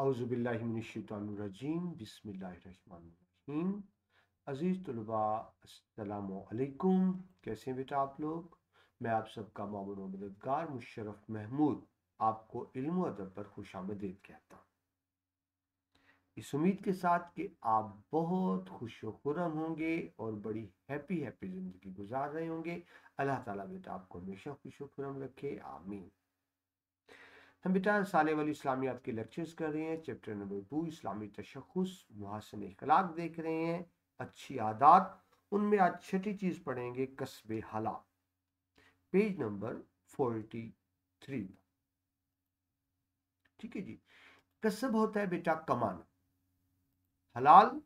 अउज़बिल्लिमिनशानरजीम बसमीम अज़ीज़ तलबा अलकुम कैसे हैं बेटा आप लोग मैं आप सबका मामून मददगार मुशरफ महमूद आपको इल्म अदब पर खुश कहता हूँ इस उम्मीद के साथ कि आप बहुत खुश खुरम होंगे और बड़ी हैप्पी हैप्पी ज़िंदगी गुजार रहे होंगे अल्लाह ताला बेटा आपको हमेशा खुश खुरम रखे आमीन हम बिटान साले वाली इस्लामी आपके लेक्चर्स कर रहे हैं चैप्टर नंबर टू इस्लामी तशखस मुहासन अखलाक देख रहे हैं अच्छी आदात उनमें आज छठी चीज़ पढ़ेंगे कस्बे हला पेज नंबर फोर्टी थ्री ठीक है जी कसब होता है बेटा कमाना हलाल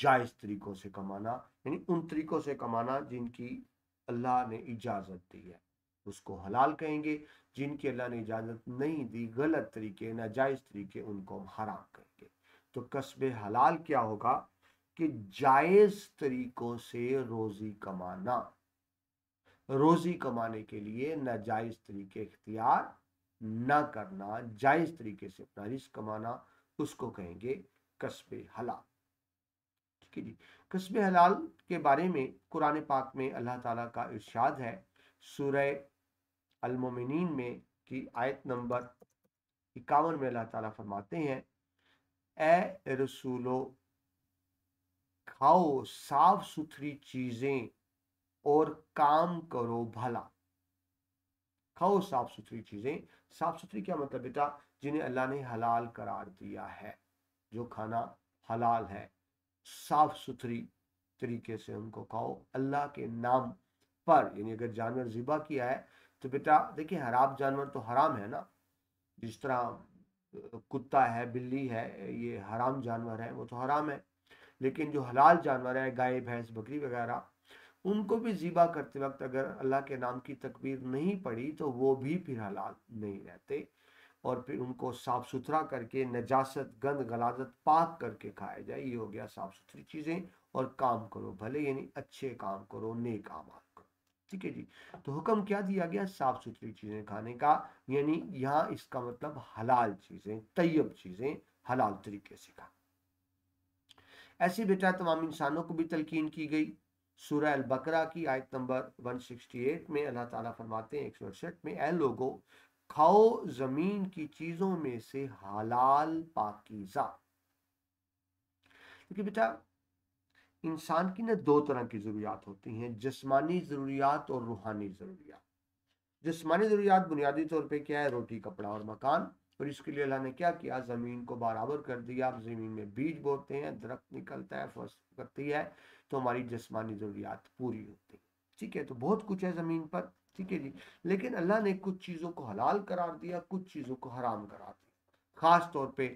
जायज तरीकों से कमाना यानी उन तरीकों से कमाना जिनकी अल्लाह ने इजाज़त दी है उसको हलाल कहेंगे जिनकी अल्लाह ने इजाज़त नहीं दी गलत तरीके नाजायज़ तरीके उनको हम हराम कहेंगे तो कस्बे हलाल क्या होगा कि जायज़ तरीक़ों से रोज़ी कमाना रोज़ी कमाने के लिए नाजायज़ तरीके इख्तियार ना करना जायज़ तरीके से अपना रिस्क कमाना उसको कहेंगे कस्बे हलाल ठीक है जी कस्बे हलाल के बारे में कुरान पाक में अल्लाह ताला का इरशाद है सूर्य अलमोमिन में की आयत नंबर इक्यावन में अल्लाह ताला फरमाते हैं ए रसूलो खाओ साफ सुथरी चीज़ें और काम करो भला खाओ साफ सुथरी चीज़ें साफ सुथरी क्या मतलब बेटा जिन्हें अल्लाह ने हलाल करार दिया है जो खाना हलाल है साफ सुथरी तरीके से उनको खाओ अल्लाह के नाम पर यानी अगर जानवर ज़िबा किया है तो बेटा देखिए हराब जानवर तो हराम है ना जिस तरह कुत्ता है बिल्ली है ये हराम जानवर है वो तो हराम है लेकिन जो हलाल जानवर है गाय भैंस बकरी वगैरह उनको भी ज़िबा करते वक्त अगर अल्लाह के नाम की तकबीर नहीं पड़ी तो वो भी फिर हलाल नहीं रहते और फिर उनको साफ़ सुथरा करके नजासत गंद गलाजत पाक करके खाया जाए ये हो गया साफ़ सुथरी चीज़ें और काम करो भले यानी अच्छे काम करो नेक आमाल ठीक है जी तो हुक्म क्या दिया गया साफ सुथरी चीजें खाने का यानी यहाँ इसका मतलब हलाल चीजें तैयब चीजें हलाल तरीके से खा ऐसी बेटा तमाम इंसानों को भी तलकीन की गई सूरह अल बकरा की आयत नंबर 168 में अल्लाह ताला फरमाते हैं एक सौ में ए लोगो खाओ जमीन की चीजों में से हलाल पाकिजा क्योंकि बेटा इंसान की ना दो तरह की ज़रूरियात होती हैं जिसमानी ज़रूरियात और रूहानी ज़रूरियात जिसमानी ज़रूरियात बुनियादी तौर पे क्या है रोटी कपड़ा और मकान और इसके लिए अल्लाह ने क्या किया ज़मीन को बराबर कर दिया आप ज़मीन में बीज बोते हैं दरख्त निकलता है फसल करती है तो हमारी जिसमानी ज़रूरियात पूरी होती है ठीक है तो बहुत कुछ है ज़मीन पर ठीक है जी लेकिन अल्लाह ने कुछ चीज़ों को हलाल करार दिया कुछ चीज़ों को हराम करार दिया ख़ास तौर पर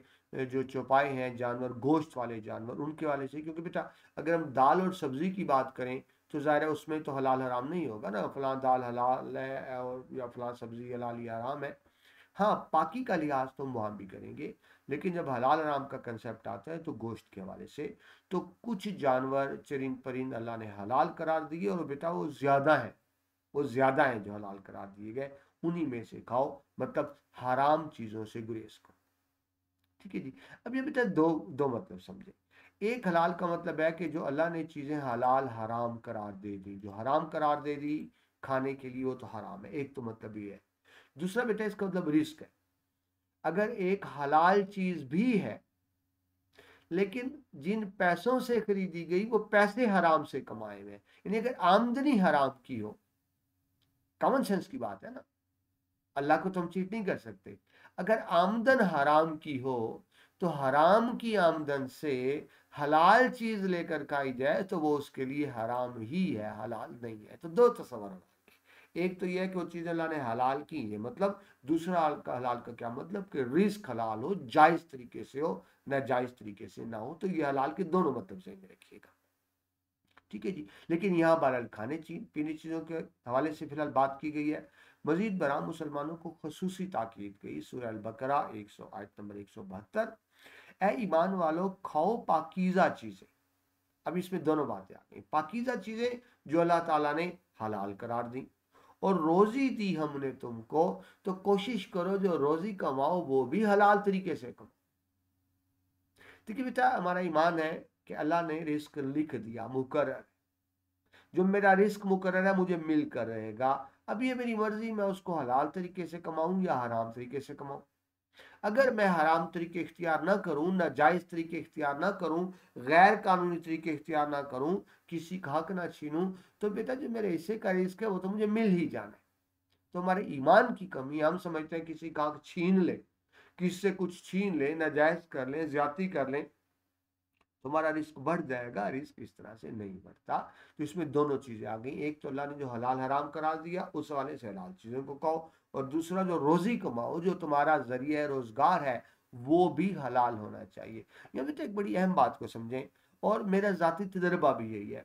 जो चौपाए हैं जानवर गोश्त वाले जानवर उनके वाले से क्योंकि बेटा अगर हम दाल और सब्ज़ी की बात करें तो ज़ाहिर है उसमें तो हलाल हराम नहीं होगा ना फलां दाल हलाल है और या फलां सब्ज़ी हलाल या हराम है हाँ पाकी का लिहाज तो हम वहाँ भी करेंगे लेकिन जब हलाल हराम का कंसेप्ट आता है तो गोश्त के हवाले से तो कुछ जानवर चरिंद परिंद अल्लाह ने हलाल करार दिए और बेटा वो ज़्यादा है वो ज़्यादा हैं जो हलाल करार दिए गए उन्हीं में से खाओ मतलब हराम चीज़ों से गुरेज करो ठीक है जी अब ये बेटा दो दो मतलब समझे एक हलाल का मतलब है कि जो अल्लाह ने चीज़ें हलाल हराम करार दे दी जो हराम करार दे दी खाने के लिए वो तो हराम है एक तो मतलब ये है दूसरा बेटा इसका मतलब रिस्क है अगर एक हलाल चीज़ भी है लेकिन जिन पैसों से खरीदी गई वो पैसे हराम से कमाए हुए यानी अगर आमदनी हराम की हो कॉमन सेंस की बात है ना अल्लाह को तो हम चीट नहीं कर सकते अगर आमदन हराम की हो तो हराम की आमदन से हलाल चीज़ लेकर खाई जाए तो वो उसके लिए हराम ही है हलाल नहीं है तो दो तस्वर एक तो यह है कि वो चीज़ अल्लाह ने हलाल की है मतलब दूसरा का हलाल का क्या मतलब कि रिस्क हलाल हो जायज़ तरीके से हो जायज तरीके से ना हो तो ये हलाल के दोनों मतलब जहन में रखिएगा ठीक है जी लेकिन यहाँ बहरहाल खाने चीज पीने चीज़ों के हवाले से फिलहाल बात की गई है मजीद बराम मुसलमानों को खसूसी ताकीद गई सूर्य अलबकरा एक सौ आयत नंबर एक सौ बहत्तर ए ईमान वालों खाओ पाकिज़ा चीज़ें अब इसमें दोनों बातें आ गई पाकिज़ा चीज़ें जो अल्लाह तला ने हलाल करार दी और रोज़ी दी हमने तुमको तो कोशिश करो जो रोज़ी कमाओ वो भी हलाल तरीके से कमाओ देखिए बेटा हमारा ईमान है कि अल्लाह ने रिस्क लिख दिया मुकर जो मेरा रिस्क मुकर है मुझे मिल कर रहेगा अब ये मेरी मर्जी मैं उसको हलाल तरीके से कमाऊं या हराम तरीके से कमाऊं अगर मैं हराम तरीके इख्तियार ना करूं जायज तरीके इख्तियार ना करूं गैर कानूनी तरीके इख्तियार ना करूं किसी का हक ना छीनूं तो बेटा जो मेरे हिस्से का रिस्क है वो तो मुझे मिल ही जाना है तो हमारे ईमान की कमी हम समझते हैं किसी का हक छीन ले किससे कुछ छीन ले नाजायज़ कर लें ज्यादा कर लें तुम्हारा रिस्क बढ़ जाएगा रिस्क इस तरह से नहीं बढ़ता तो इसमें दोनों चीज़ें आ गई एक तो अल्लाह ने जो हलाल हराम करा दिया उस वाले से हलाल चीज़ों को कहो और दूसरा जो रोज़ी कमाओ जो तुम्हारा जरिए रोज़गार है वो भी हलाल होना चाहिए यहाँ तो एक बड़ी अहम बात को समझें और मेरा ज़ाती तजर्बा भी यही है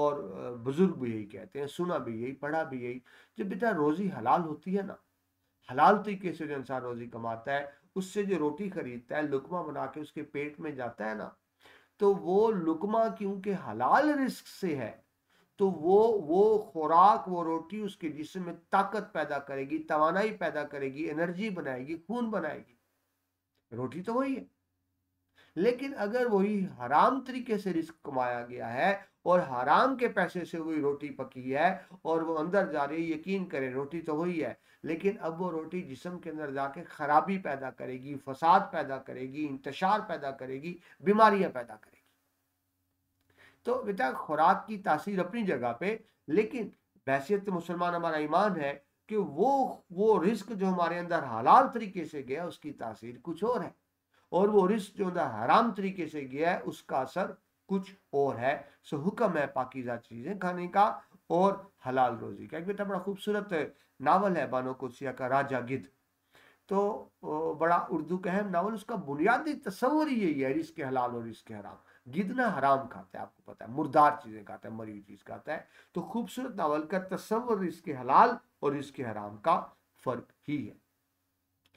और बुज़ुर्ग भी यही कहते हैं सुना भी यही पढ़ा भी यही जब बेटा रोज़ी हलाल होती है ना हलाल तरीके तो से जो इंसान रोज़ी कमाता है उससे जो रोटी खरीदता है लुकमा बना के उसके पेट में जाता है ना तो वो लुकमा क्योंकि हलाल रिस्क से है तो वो वो खुराक वो रोटी उसके जिसम में ताकत पैदा करेगी तोानाई पैदा करेगी एनर्जी बनाएगी खून बनाएगी रोटी तो वही है लेकिन अगर वही हराम तरीके से रिस्क कमाया गया है और हराम के पैसे से हुई रोटी पकी है और वो अंदर जा रही यकीन करे रोटी तो हुई है लेकिन अब वो रोटी जिसम के अंदर जाके खराबी पैदा करेगी फसाद पैदा करेगी इंतशार पैदा करेगी बीमारियां पैदा करेगी तो बेटा खुराक की तासीर अपनी जगह पे लेकिन तो मुसलमान हमारा ईमान है कि वो वो रिस्क जो हमारे अंदर हलाल तरीके से गया उसकी तासीर कुछ और है और वो रिस्क जो अंदर हराम तरीके से गया है उसका असर कुछ और है सो हुक्म है पाकिजा चीज़ें खाने का और हलाल रोज़ी का एक बेटा बड़ा खूबसूरत नावल है बानो कुसिया का राजा गिद्ध तो बड़ा उर्दू का अहम नावल उसका बुनियादी तस्वर ही यही है रिस्क हलाल और रिस्क हराम गिदना हराम खाता है आपको पता है मुर्दार चीज़ें खाता है मरी हुई चीज़ खाता है तो खूबसूरत नावल का तस्वर रिस्क हलाल और रिस्क हराम का फ़र्क ही है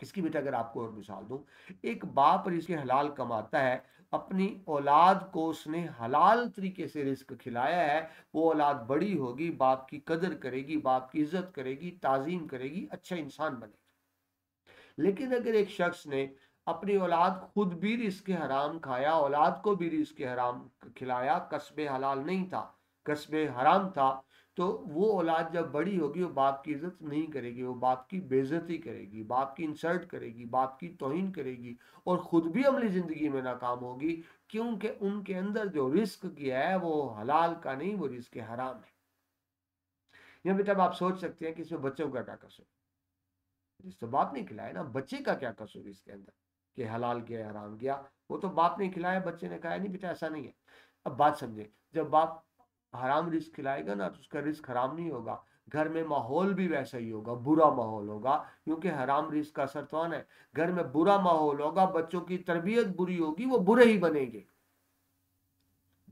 इसकी बेटा अगर आपको और मिसाल दू एक बाप रिस्क हलाल कमाता है अपनी औलाद को उसने हलाल तरीके से रिस्क खिलाया है वो औलाद बड़ी होगी बाप की कदर करेगी बाप की इज्जत करेगी ताजीम करेगी अच्छा इंसान बनेगा लेकिन अगर एक शख्स ने अपनी औलाद खुद भी रिस्क हराम खाया औलाद को भी रिस्क हराम खिलाया कस्बे हलाल नहीं था कस्बे हराम था तो वो औलाद जब बड़ी होगी वो बाप की इज्जत नहीं करेगी वो बाप की बेजती करेगी बाप की इंसल्ट करेगी बाप की तोहिन करेगी और ख़ुद भी अमली ज़िंदगी में नाकाम होगी क्योंकि उनके अंदर जो रिस्क किया है वो हलाल का नहीं वो रिस्क हराम है यहाँ बेटा आप सोच सकते हैं कि इसमें बच्चों का क्या कसूर जिस तो बाप ने खिलाया ना बच्चे का क्या कसूर इसके अंदर कि हलाल किया हराम किया वो तो बाप ने खिलाया बच्चे ने खाया नहीं बेटा ऐसा नहीं है अब बात समझे जब बाप हराम रिस्क खिलाएगा ना तो उसका रिस्क हराम नहीं होगा घर में माहौल भी वैसा ही होगा बुरा माहौल होगा क्योंकि हराम रिस्क का असर तो है घर में बुरा माहौल होगा बच्चों की तरबियत बुरी होगी वो बुरे ही बनेंगे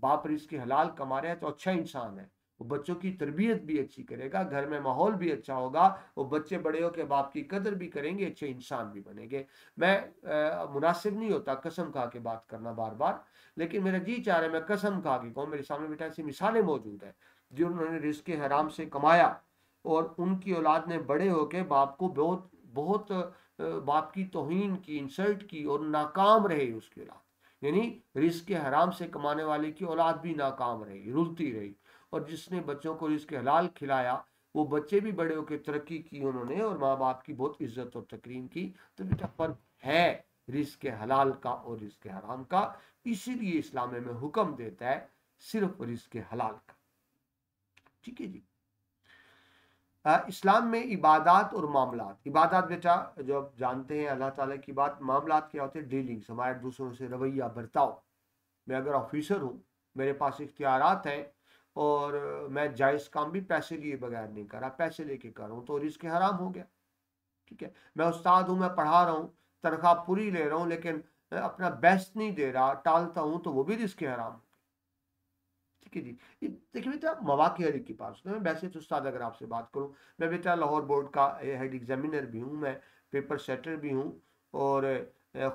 बाप रिस्क के हलाल कमा रहे हैं तो अच्छा इंसान है वो बच्चों की तरबियत भी अच्छी करेगा घर में माहौल भी अच्छा होगा वो बच्चे बड़े के बाप की कदर भी करेंगे अच्छे इंसान भी बनेंगे मैं मुनासिब नहीं होता कसम खा के बात करना बार बार लेकिन मेरा जी चाह रहा है मैं कसम खा के कहूँ मेरे सामने बेटा ऐसी मिसालें मौजूद हैं जो उन्होंने रिस्क हराम से कमाया और उनकी औलाद ने बड़े होके बाप को बहुत बहुत बाप की तोहन की इंसल्ट की और नाकाम रहे उसकी औलाद यानी रिस्क हराम से कमाने वाले की औलाद भी नाकाम रही रुलती रही और जिसने बच्चों को इसके हलाल खिलाया वो बच्चे भी बड़े होकर तरक्की की उन्होंने और माँ बाप की बहुत इज्जत और तकरीम की तो बेटा फर्क है रिस्क हलाल का और रिस्क हराम का इसीलिए इस्लाम में हुक्म देता है सिर्फ रिस्क हलाल का ठीक है जी इस्लाम में इबादत और मामला इबादत बेटा जो आप जानते हैं अल्लाह ताला की बात मामला क्या होते हैं डीलिंग्स हमारे दूसरों से रवैया बर्ताव मैं अगर ऑफिसर हूँ मेरे पास इख्तियार हैं और मैं जायज़ काम भी पैसे लिए बगैर नहीं करा पैसे लेके कर रहा हूँ तो रिस्क हराम हो गया ठीक है मैं उस्ताद हूँ मैं पढ़ा रहा हूँ तनख्वाह पूरी ले रहा हूँ लेकिन अपना बेस्ट नहीं दे रहा टालता हूँ तो वो भी रिस्क हराम ठीक है जी देखिए बेटा मवाक़ अली के पास मैं वैसे तो उस्ताद अगर आपसे बात करूँ मैं बेटा लाहौर बोर्ड का हेड एग्जामिनर भी हूँ मैं पेपर सेटर भी हूँ और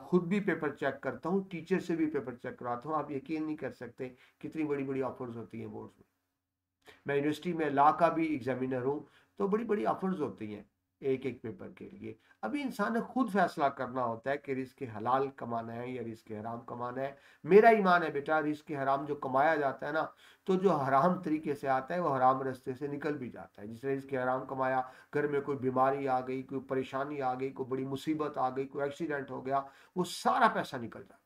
खुद भी पेपर चेक करता हूँ टीचर से भी पेपर चेक कराता हूँ आप यकीन नहीं कर सकते कितनी बड़ी बड़ी ऑफर्स होती हैं बोर्ड्स में मैं यूनिवर्सिटी में ला का भी एग्जामिनर हूँ तो बड़ी बड़ी ऑफर्स होती हैं एक एक पेपर के लिए अभी इंसान ने खुद फैसला करना होता है कि रिस्क हलाल कमाना है या रिस्क हराम कमाना है मेरा ईमान है बेटा रिस्क हराम जो कमाया जाता है ना तो जो हराम तरीके से आता है वो हराम रास्ते से निकल भी जाता है जिसने रिस्क हराम कमाया घर में कोई बीमारी आ गई कोई परेशानी आ गई कोई बड़ी मुसीबत आ गई कोई एक्सीडेंट हो गया वो सारा पैसा निकल जाता है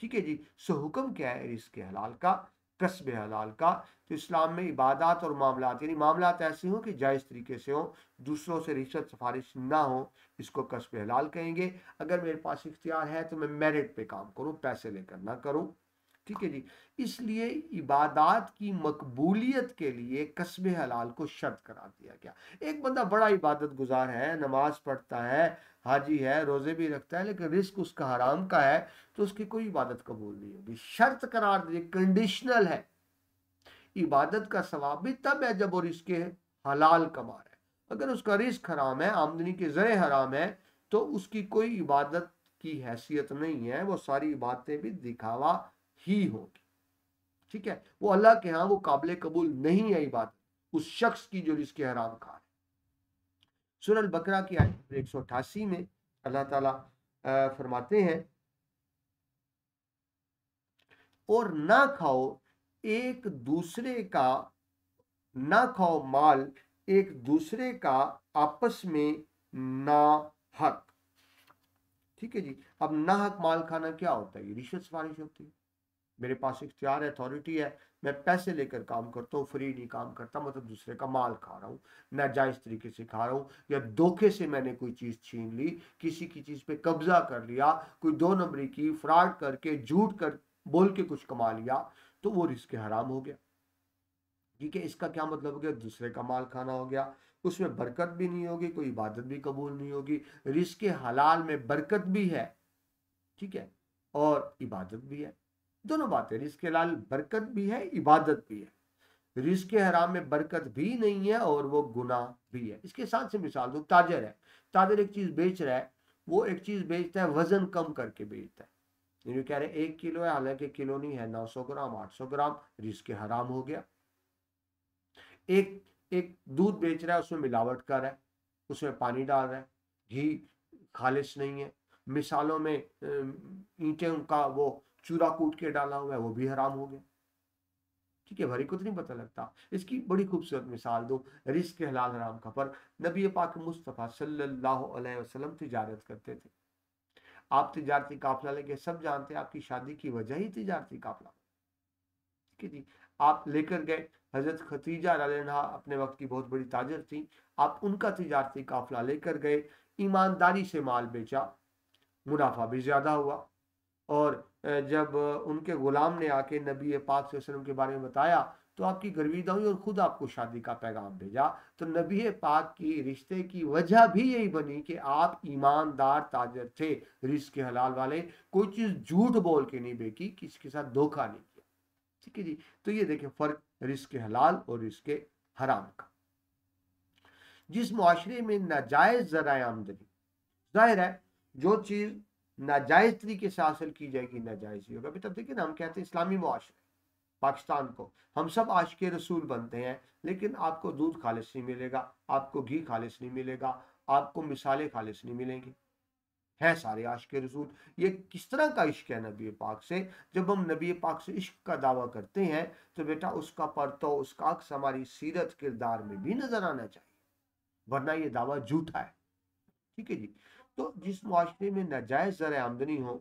ठीक है जी सो हुक्म क्या है रिस्क हलाल का कस्ब हलाल का तो इस्लाम में इबादत और मामला यानी मामला ऐसे हों कि जायज़ तरीके से हों दूसरों से रिश्वत सिफारिश ना हो इसको कस्ब हलाल कहेंगे अगर मेरे पास इख्तियार है तो मैं मेरिट पे काम करूँ पैसे लेकर ना करूँ ठीक है जी इसलिए इबादत की मकबूलियत के लिए कस्ब हलाल को शर्त करार दिया गया एक बंदा बड़ा इबादत गुजार है नमाज पढ़ता है हाजी है रोज़े भी रखता है लेकिन रिस्क उसका हराम का है तो उसकी कोई इबादत कबूल नहीं होगी शर्त करार दिए कंडीशनल है इबादत का सवाब भी तब है जब वो रिस्क हलाल कमा रहे अगर उसका रिस्क हराम है आमदनी के जरे हराम है तो उसकी कोई इबादत की हैसियत नहीं है वो सारी इबादतें भी दिखावा ही होगी ठीक है वो अल्लाह के यहाँ वो काबिल कबूल नहीं आई बात उस शख्स की जो जिसके हराम खा रहे सुरल बकरा की आयत एक सौ अठासी में अल्लाह ताला फरमाते हैं और ना खाओ एक दूसरे का ना खाओ माल एक दूसरे का आपस में ना हक ठीक है जी अब ना हक माल खाना क्या होता है ये रिश्वत साजिश होती है मेरे पास इख्तियार है अथॉरिटी है मैं पैसे लेकर काम करता हूँ फ्री नहीं काम करता मतलब दूसरे का माल खा रहा हूँ नाजायज़ तरीके से खा रहा हूँ या धोखे से मैंने कोई चीज़ छीन ली किसी की चीज़ पे कब्जा कर लिया कोई दो नंबरी की फ्रॉड करके झूठ कर बोल के कुछ कमा लिया तो वो रिस्क हराम हो गया ठीक है इसका क्या मतलब हो गया दूसरे का माल खाना हो गया उसमें बरकत भी नहीं होगी कोई इबादत भी कबूल नहीं होगी रिस्क हलाल में बरकत भी है ठीक है और इबादत भी है दोनों बातें रिस्क हलाल बरकत भी है इबादत भी है रिस्क हराम में बरकत भी नहीं है और वो गुना भी है इसके साथ से मिसाल दो ताजर है ताजर एक चीज़ बेच रहा है वो एक चीज़ बेचता है वज़न कम करके बेचता है ये कह रहे हैं एक किलो है हालांकि किलो नहीं है नौ सौ ग्राम आठ सौ ग्राम रिस्क हराम हो गया एक एक दूध बेच रहा है उसमें मिलावट कर रहा है उसमें पानी डाल रहा है घी खालिश नहीं है मिसालों में ईंटें का वो चूरा कूट के डाला हुआ है वो भी हराम हो गया ठीक है भरी को तो नहीं पता लगता इसकी बड़ी खूबसूरत मिसाल दो रिस्क हलाल हराम का पर नबी पाक मुस्तफ़ा सल्लल्लाहु अलैहि वसल्लम तिजारत करते थे आप तिजारती काफिला लेके सब जानते हैं आपकी शादी की वजह ही तिजारती काफिला ठीक है जी आप लेकर गए हजरत खतीजा रहा अपने वक्त की बहुत बड़ी ताजर थी आप उनका तिजारती काफिला लेकर गए ईमानदारी से माल बेचा मुनाफा भी ज़्यादा हुआ और जब उनके ग़ुलाम ने आके नबी पाक वसल्लम के बारे में बताया तो आपकी गर्विदा हुई और ख़ुद आपको शादी का पैगाम भेजा तो नबी पाक की रिश्ते की वजह भी यही बनी कि आप ईमानदार ताजर थे रिस्क के हलाल वाले कोई चीज़ झूठ बोल के नहीं बेकी किसी के साथ धोखा नहीं किया ठीक है जी तो ये देखें फ़र्क रिस्क के हलाल और रिस्क हराम का जिस मुआरे में नाजायज़ ज़रा आमदनी ज़ाहिर है जो चीज़ नाजायज़ तरीके से हासिल की जाएगी नाजायज़ ही होगा अभी तब देखिए ना हम कहते हैं इस्लामी माशरे पाकिस्तान को हम सब आज के रसूल बनते हैं लेकिन आपको दूध खालिश नहीं मिलेगा आपको घी खालिश नहीं मिलेगा आपको मिसाले खालिश नहीं मिलेंगी है सारे आश्क रसूल ये किस तरह का इश्क है नबी पाक से जब हम नबी पाक से इश्क का दावा करते हैं तो बेटा उसका परतो उसका अक्स हमारी सीरत किरदार में भी नजर आना चाहिए वरना ये दावा झूठा है ठीक है जी तो जिस मुआरे में नाजायज़ ज़र आमदनी हो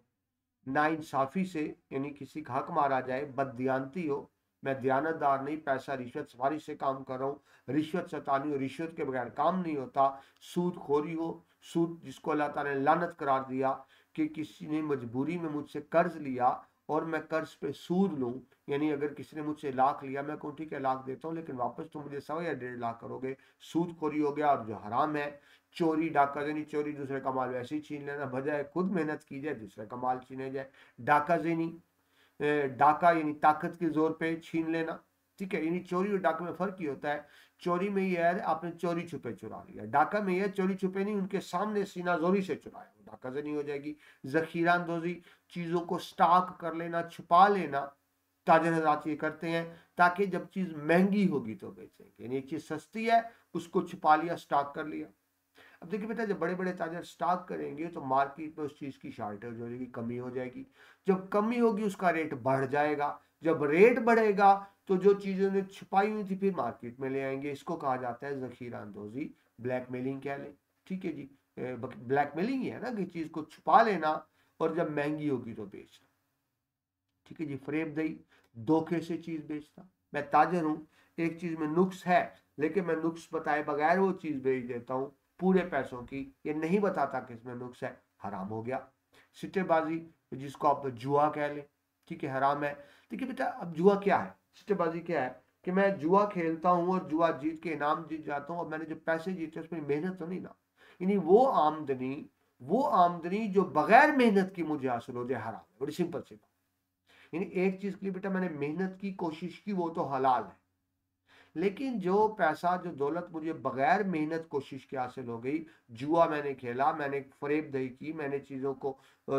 ना इंसाफ़ी से यानी किसी का हक मारा जाए बदती हो मैं दयानतदार नहीं पैसा रिश्वत सवारी से काम कर रहा हूँ रिश्वत सतानी हो रिश्वत के बगैर काम नहीं होता सूद खोरी हो सूद जिसको अल्लाह तला ने लानत करार दिया कि किसी ने मजबूरी में मुझसे कर्ज लिया और मैं कर्ज पे सूद लूँ यानी अगर किसी ने मुझसे लाख लिया मैं कहूँ ठीक है लाख देता हूँ लेकिन वापस तो मुझे सवा या डेढ़ लाख करोगे सूद खोरी हो गया और जो हराम है चोरी डाका जनी चोरी दूसरे का माल वैसे ही छीन लेना बजाय खुद मेहनत की जाए दूसरे का माल छीने जाए डाका जनी डाका यानी ताकत के जोर पे छीन लेना ठीक है यानी चोरी और डाक में फर्क ही होता है चोरी में यह है आपने चोरी छुपे चुरा लिया डाका में यह चोरी छुपे नहीं उनके सामने सीनाजोरी से चुराया डाका से नहीं हो जाएगी जखीरा अंदोजी चीज़ों को स्टॉक कर लेना छुपा लेना ताजर हजरात ये करते हैं ताकि जब चीज़ महंगी होगी तो बेचेंगे यानी एक चीज़ सस्ती है उसको छुपा लिया स्टॉक कर लिया अब देखिए बेटा जब बड़े बड़े ताजर स्टॉक करेंगे तो मार्केट में उस चीज़ की शॉर्टेज हो जाएगी कमी हो जाएगी जब कमी होगी उसका रेट बढ़ जाएगा जब रेट बढ़ेगा तो जो चीज़ों ने छिपाई हुई थी फिर मार्केट में ले आएंगे इसको कहा जाता है जखीरा अंदोजी ब्लैक मेलिंग कह लें ठीक है जी ब्लैक मेलिंग ही है ना कि चीज़ को छुपा लेना और जब महंगी होगी तो बेचना ठीक है जी फ्रेब दई धोखे से चीज़ बेचना मैं ताजर हूँ एक चीज़ में नुक्स है लेकिन मैं नुक्स बताए बगैर वो चीज़ बेच देता हूँ पूरे पैसों की ये नहीं बताता कि इसमें नुक्स है हराम हो गया सिट्टेबाजी जिसको आप जुआ कह लें ठीक है हराम है देखिए बेटा अब जुआ क्या है सट्टेबाजी क्या है कि मैं जुआ खेलता हूँ और जुआ जीत के इनाम जीत जाता हूँ और मैंने जो पैसे जीते उसमें मेहनत तो नहीं ना यानी वो आमदनी वो आमदनी जो बगैर मेहनत की मुझे हासिल हो जाए हराम बड़ी सिंपल सी बात यानी एक चीज़ के लिए बेटा मैंने मेहनत की कोशिश की वो तो हलाल है लेकिन जो पैसा जो दौलत मुझे बगैर मेहनत कोशिश के हासिल हो गई जुआ मैंने खेला मैंने फरेब दही की मैंने चीज़ों को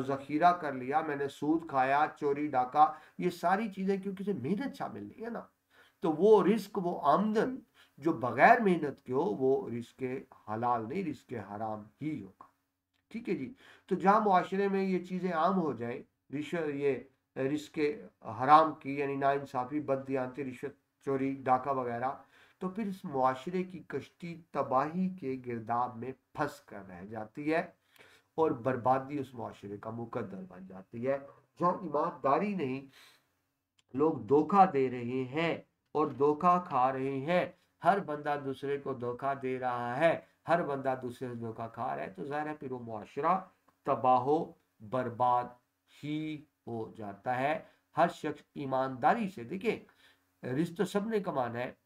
ज़खीरा कर लिया मैंने सूद खाया चोरी डाका ये सारी चीज़ें क्योंकि से मेहनत शामिल नहीं है ना तो वो रिस्क वो आमदन जो बगैर मेहनत के हो वो रिस्क हलाल नहीं रिस्क हराम ही होगा ठीक है जी तो जहाँ माशरे में ये चीज़ें आम हो जाए रिश्वत ये रिस्क हराम की यानी नाइंसाफ़ी बददियांती रिश्वत चोरी डाका वगैरह तो फिर इस मुआरे की कश्ती तबाही के गिरदाब में फंस कर रह जाती है और बर्बादी उस मुआरे का मुकदर बन जाती है जहाँ ईमानदारी नहीं लोग धोखा दे रहे हैं और धोखा खा रहे हैं हर बंदा दूसरे को धोखा दे रहा है हर बंदा दूसरे को धोखा खा रहा है तो ज़ाहिर है फिर वो मुआरा तबाहो बर्बाद ही हो जाता है हर शख्स ईमानदारी से देखिये रिस्क तो सब ने कमाना है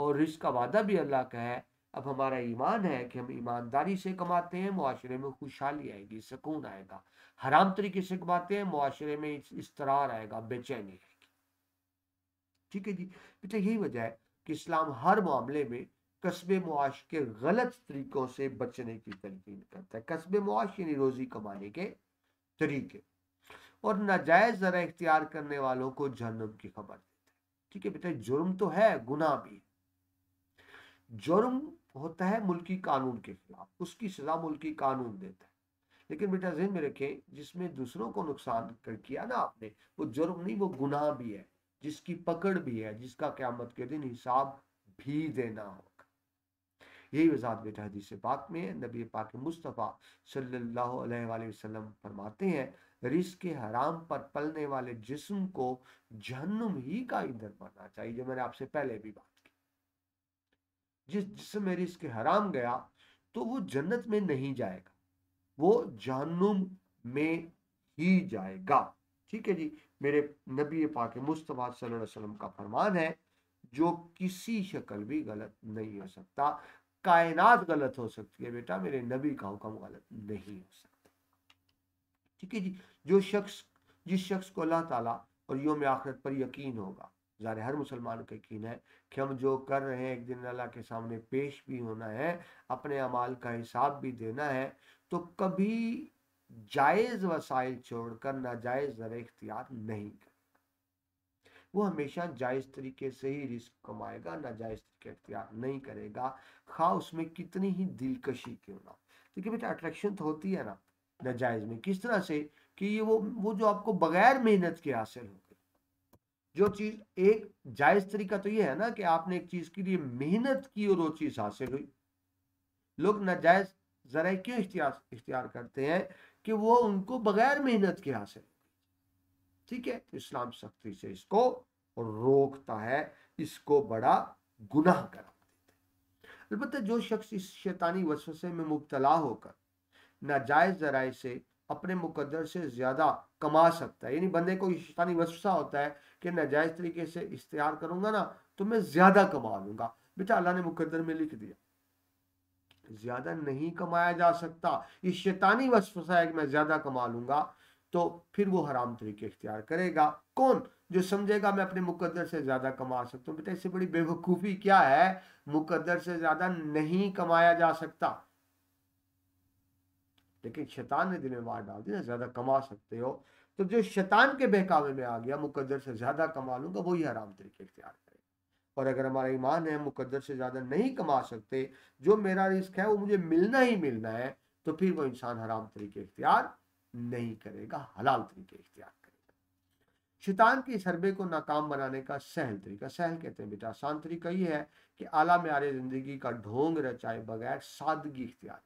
और रिस्क का वादा भी अल्लाह का है अब हमारा ईमान है कि हम ईमानदारी से कमाते हैं माशरे में खुशहाली आएगी सुकून आएगा हराम तरीके से कमाते हैं माशरे में इसतरार आएगा बेचैनी आएगी ठीक है जी बेटा यही वजह है कि इस्लाम हर मामले में कस्बे मुआश के गलत तरीकों से बचने की तरकीन करता है कस्बे मुआश यानी रोज़ी कमाने के तरीके और नाजायज़ ज़रा इख्तियार करने वालों को जहनम की खबर ठीक है बेटा जुर्म तो है गुना भी जुर्म होता है मुल्की कानून के खिलाफ उसकी सजा मुल्की कानून देता है लेकिन बेटा जहन में रखें जिसमें दूसरों को नुकसान कर किया ना आपने वो जुर्म नहीं वो गुनाह भी है जिसकी पकड़ भी है जिसका क्यामत के दिन हिसाब भी देना होगा यही वजात बेटा हदीस पाक में नबी पाक मुस्तफ़ा सल्लल्लाहु अलैहि वसल्लम फरमाते हैं रिस्क के हराम पर पलने वाले जिस्म को जहनुम ही का ईंधन बनना चाहिए जो मैंने आपसे पहले भी बात की जिस जिसम में रिस्क हराम गया तो वो जन्नत में नहीं जाएगा वो जहनुम में ही जाएगा ठीक है जी मेरे नबी पाक मुस्तफ़ा वसल्लम का फरमान है जो किसी शक्ल भी गलत नहीं हो सकता कायनात गलत हो सकती है बेटा मेरे नबी का हुक्म गलत नहीं हो सकता ठीक है जी जो शख्स जिस शख्स को अल्लाह ताला और योम आखरत पर यकीन होगा जारे हर मुसलमान का यकीन है कि हम जो कर रहे हैं एक दिन अल्लाह के सामने पेश भी होना है अपने अमाल का हिसाब भी देना है तो कभी जायज़ वसाइल छोड़कर नाजायज़ ज़रा इख्तियार नहीं कर वो हमेशा जायज़ तरीके से ही रिस्क कमाएगा नाजायज़ तरीके इख्तियार नहीं करेगा खा उसमें कितनी ही दिलकशी क्यों ना देखिए बेटा अट्रैक्शन तो होती है ना नजायज में किस तरह से कि ये वो वो जो आपको बगैर मेहनत के हासिल हो गए जो चीज एक जायज तरीका तो ये है ना कि आपने एक चीज के लिए मेहनत की और वो चीज हासिल हुई लोग नाजायज जरा क्यों इख्तियार करते हैं कि वो उनको बगैर मेहनत के हासिल ठीक है तो इस्लाम सख्ती से इसको रोकता है इसको बड़ा गुनाह करा देता है अलबत्त जो शख्स इस शैतानी वसवसे में मुबतला होकर नाजायज़ ज़राए से अपने मुकदर से ज़्यादा कमा सकता है यानी बंदे को शैतानी वसवसा होता है कि नाजायज़ तरीके से इश्तेहार करूंगा ना तो मैं ज़्यादा कमा लूंगा बेटा अल्लाह ने मुकदर में लिख दिया ज्यादा नहीं कमाया जा सकता ये शैतानी वसफसा है कि मैं ज्यादा कमा लूंगा तो फिर वो हराम तरीके इख्तियार करेगा कौन जो समझेगा मैं अपने मुकद्दर से ज्यादा कमा सकता हूँ बेटा इससे बड़ी बेवकूफ़ी क्या है मुकद्दर से ज्यादा नहीं कमाया जा सकता लेकिन शैतान ने दिल में बात डाल दिया ज्यादा कमा सकते हो तो जो शैतान के बहकावे में आ गया मुकद्दर से ज्यादा कमा लूंगा वही आराम तरीके इख्तियार करेगा और अगर हमारा ईमान है मुकद्दर से ज्यादा नहीं कमा सकते जो मेरा रिस्क है वो मुझे मिलना ही मिलना है तो फिर वो इंसान हराम तरीके इख्तियार नहीं करेगा हलाल तरीके इख्तियार करेगा शैतान के इस को नाकाम बनाने का सहल तरीका सहल कहते हैं बेटा आसान तरीका ये है कि आला मेरे जिंदगी का ढोंग रचाए बगैर सादगी इख्तियार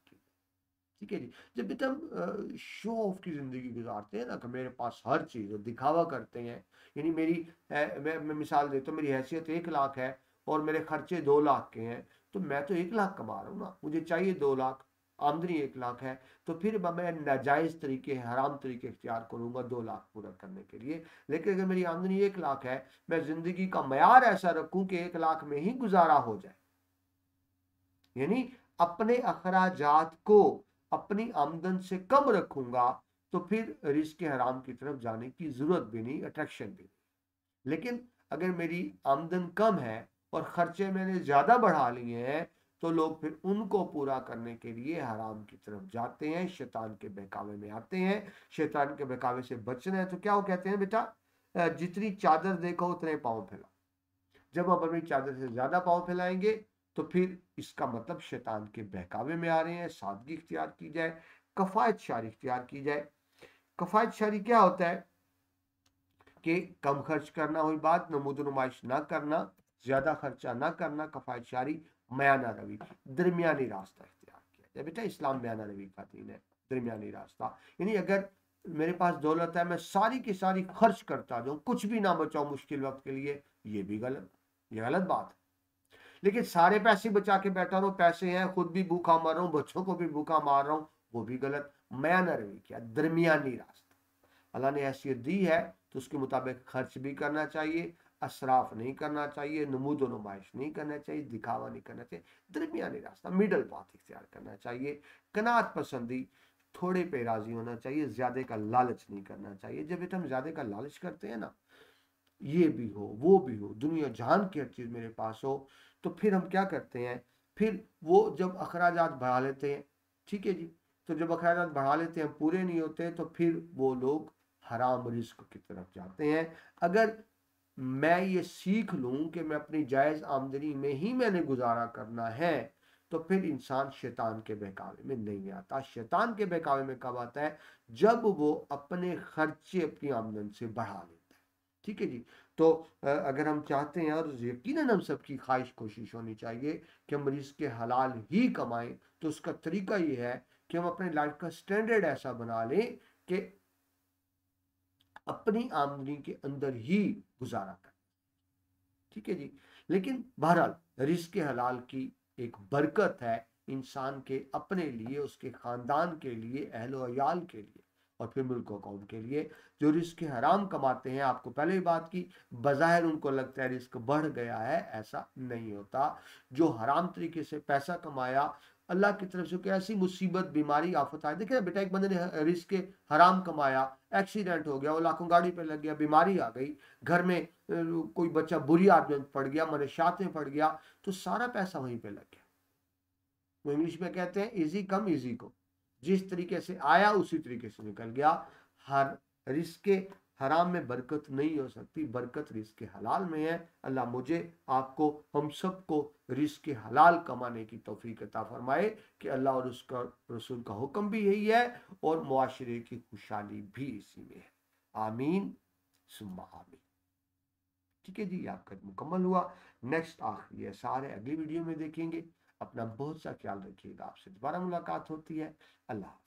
ठीक है जी जब भी बेटा शो ऑफ की ज़िंदगी गुजारते हैं ना कि मेरे पास हर चीज़ है दिखावा करते हैं यानी मेरी है, मैं, मैं मिसाल देता हूँ मेरी हैसियत एक लाख है और मेरे खर्चे दो लाख के हैं तो मैं तो एक लाख कमा रहा हूँ ना मुझे चाहिए दो लाख आमदनी एक लाख है तो फिर मैं नाजायज़ तरीके हराम तरीके इख्तियार करूंगा दो लाख पूरा करने के लिए लेकिन अगर मेरी आमदनी एक लाख है मैं ज़िंदगी का मैार ऐसा रखूँ कि एक लाख में ही गुजारा हो जाए यानी अपने अखराजात को अपनी आमदन से कम रखूंगा तो फिर रिस्क हराम की तरफ जाने की जरूरत भी नहीं अट्रैक्शन भी नहीं लेकिन अगर मेरी आमदन कम है और खर्चे मैंने ज़्यादा बढ़ा लिए हैं तो लोग फिर उनको पूरा करने के लिए हराम की तरफ जाते हैं शैतान के बहकावे में आते हैं शैतान के बहकावे से बचना है तो क्या वो कहते हैं बेटा जितनी चादर देखो उतने पाँव फैलाओ जब आप अपनी चादर से ज़्यादा पाँव फैलाएंगे तो फिर इसका मतलब शैतान के बहकावे में आ रहे हैं सादगी इख्तियार की जाए कफायत शारी इख्तियार की जाए कफायत शारी क्या होता है कि कम खर्च करना हुई बात नमूद नुमाइश ना करना ज़्यादा खर्चा ना करना कफायत शारी मयाना रवी दरमियानी रास्ता इख्तियार किया जाए बेटा इस्लाम मयाना रवि का दिन है दरमियानी रास्ता यानी अगर मेरे पास दौलत है मैं सारी की सारी खर्च करता जाऊँ कुछ भी ना बचाऊ मुश्किल वक्त के लिए ये भी गलत ये गलत बात है लेकिन सारे पैसे बचा के बैठा रहो पैसे हैं खुद भी भूखा मार रहा हूँ बच्चों को भी भूखा मार रहा हूँ वो भी गलत मैं भी किया दरमियानी रास्ता अल्लाह ने ऐसी दी है तो उसके मुताबिक खर्च भी करना चाहिए असराफ नहीं करना चाहिए नमूद नुमाइश नहीं करना चाहिए दिखावा नहीं करना चाहिए दरमियानी रास्ता मिडल पाथ इख्तियार करना चाहिए कनात पसंदी थोड़े पे राजी होना चाहिए ज्यादा का लालच नहीं करना चाहिए जब हम ज्यादा का लालच करते हैं ना ये भी हो वो भी हो दुनिया जान की हर चीज़ मेरे पास हो तो फिर हम क्या करते हैं फिर वो जब अखराज बढ़ा लेते हैं ठीक है जी तो जब अखराज बढ़ा लेते हैं पूरे नहीं होते तो फिर वो लोग हराम रिस्क की तरफ जाते हैं अगर मैं ये सीख लूँ कि मैं अपनी जायज़ आमदनी में ही मैंने गुजारा करना है तो फिर इंसान शैतान के बहकावे में नहीं आता शैतान के बहकावे में कब आता है जब वो अपने खर्चे अपनी आमदन से बढ़ा ले ठीक है जी तो अगर हम चाहते हैं और यकीन हम सबकी ख्वाहिश कोशिश होनी चाहिए कि हम मरीज के हलाल ही कमाएं तो उसका तरीका ये है कि हम अपने लाइफ का स्टैंडर्ड ऐसा बना लें कि अपनी आमदनी के अंदर ही गुजारा करें ठीक है जी लेकिन बहरहाल रिज के हलाल की एक बरकत है इंसान के अपने लिए उसके खानदान के लिए अहलोयाल के लिए और फिर मुल्क को कौम के लिए जो रिस्क हराम कमाते हैं आपको पहले ही बात की बज़ाहिर उनको लगता है रिस्क बढ़ गया है ऐसा नहीं होता जो हराम तरीके से पैसा कमाया अल्लाह की तरफ से कोई ऐसी मुसीबत बीमारी आफत आई देखिए बेटा एक बंदे ने रिस्क हराम कमाया एक्सीडेंट हो गया वो लाखों गाड़ी पे लग गया बीमारी आ गई घर में कोई बच्चा बुरी आदत पड़ गया मनशात में पड़ गया तो सारा पैसा वहीं पे लग गया वो इंग्लिश में कहते हैं इजी कम इजी को जिस तरीके से आया उसी तरीके से निकल गया हर रिस्क हराम में बरकत नहीं हो सकती बरकत रिस्क के हलाल में है अल्लाह मुझे आपको हम सबको रिस्क के हलाल कमाने की तोफ़ी कता फरमाए कि अल्लाह और उसका रसूल का हुक्म भी यही है और माशरे की खुशहाली भी इसी में है आमीन सुम्मा आमीन ठीक है जी आपका मुकम्मल हुआ नेक्स्ट आखिरी सारे अगली वीडियो में देखेंगे अपना बहुत सा ख्याल रखिएगा आपसे दोबारा मुलाकात होती है अल्लाह